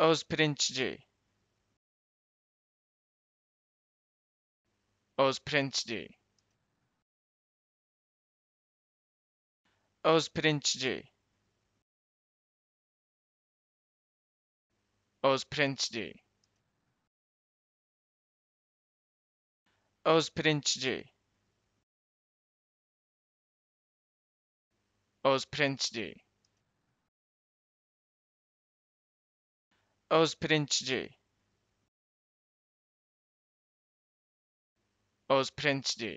OS pirinççi. Öz pirinççi. Öz pirinççi. OS pirinççi. Öz pirinççi. Öz pirinççi. os princi os princi